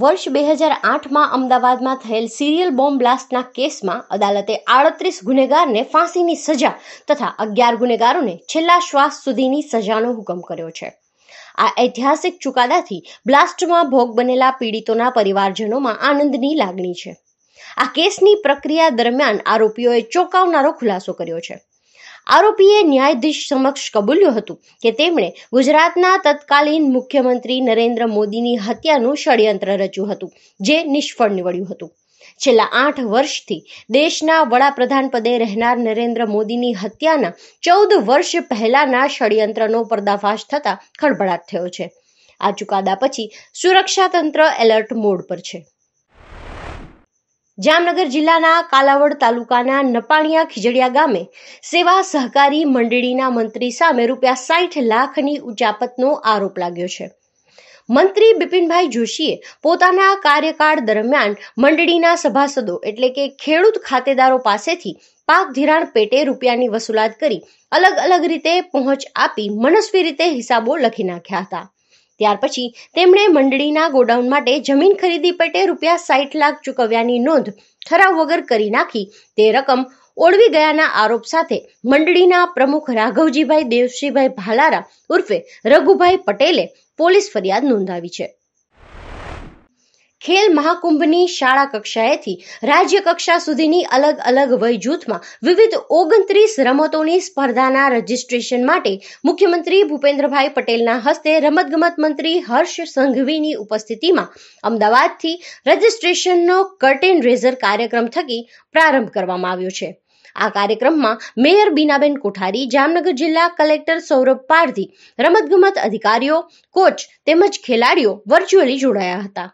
વર્ષ બે હજાર આઠમાં અમદાવાદમાં થયેલ સિરિયલ બોમ્બ બ્લાસ્ટના કેસમાં અદાલતે આડત્રીસ ગુનેગારને ફાંસીની સજા તથા અગિયાર ગુનેગારોને છેલ્લા શ્વાસ સુધીની સજાનો હુકમ કર્યો છે આ ઐતિહાસિક ચુકાદાથી બ્લાસ્ટમાં ભોગ બનેલા પીડિતોના પરિવારજનોમાં આનંદની લાગણી છે આ કેસની પ્રક્રિયા દરમિયાન આરોપીઓએ ચોંકાવનારો ખુલાસો કર્યો છે આરોપીએ ન્યાયાધીશ સમક્ષ કબૂલ્યું હતું કે તેમણે ગુજરાતના તત્કાલીન મુખ્યમંત્રી નરેન્દ્ર મોદીની હત્યાનું ષડયંત્ર રચ્યું હતું જે નિષ્ફળ નીવડ્યું હતું છેલ્લા આઠ વર્ષથી દેશના વડાપ્રધાન પદે રહેનાર નરેન્દ્ર મોદીની હત્યાના ચૌદ વર્ષ પહેલાના ષડયંત્રનો પર્દાફાશ થતા ખળભળાટ થયો છે આ ચુકાદા પછી સુરક્ષા તંત્ર એલર્ટ મોડ પર છે જામનગર જિલ્લાના કાલાવડ તાલુકાના નપાણિયા ખીજડીયા ગામે સેવા સહકારી મંડળીના મંત્રી સામે રૂપિયા સાઠ લાખની ઉચાપતનો આરોપ લાગ્યો છે મંત્રી બિપિનભાઈ જોશીએ પોતાના કાર્યકાળ દરમિયાન મંડળીના સભાસદો એટલે કે ખેડૂત ખાતેદારો પાસેથી પાક ધિરાણ પેટે રૂપિયાની વસૂલાત કરી અલગ અલગ રીતે પહોંચ આપી મનસ્વી રીતે હિસાબો લખી નાખ્યા હતા ત્યાર પછી તેમણે મંડળીના ગોડાઉન માટે જમીન ખરીદી પેટે રૂપિયા સાઠ લાખ ચૂકવ્યાની નોંધ ઠરાવ વગર કરી નાખી તે રકમ ઓળવી ગયાના આરોપ સાથે મંડળીના પ્રમુખ રાઘવજીભાઈ દેવશ્રીભાઈ ભાલારા ઉર્ફે રઘુભાઈ પટેલે પોલીસ ફરિયાદ નોંધાવી છે ખેલ મહાકુંભની શાળા કક્ષાએથી રાજ્ય કક્ષા સુધીની અલગ અલગ વય જૂથમાં વિવિધ ઓગણત્રીસ રમતોની સ્પર્ધાના રજીસ્ટ્રેશન માટે મુખ્યમંત્રી ભૂપેન્દ્રભાઈ પટેલના હસ્તે રમતગમત મંત્રી હર્ષ સંઘવીની ઉપસ્થિતિમાં અમદાવાદથી રજીસ્ટ્રેશનનો કર્ટેન રેઝર કાર્યક્રમ થકી પ્રારંભ કરવામાં આવ્યો છે આ કાર્યક્રમમાં મેયર બીનાબેન કોઠારી જામનગર જિલ્લા કલેક્ટર સૌરભ પારધી રમતગમત અધિકારીઓ કોચ તેમજ ખેલાડીઓ વર્ચ્યુઅલી જોડાયા હતા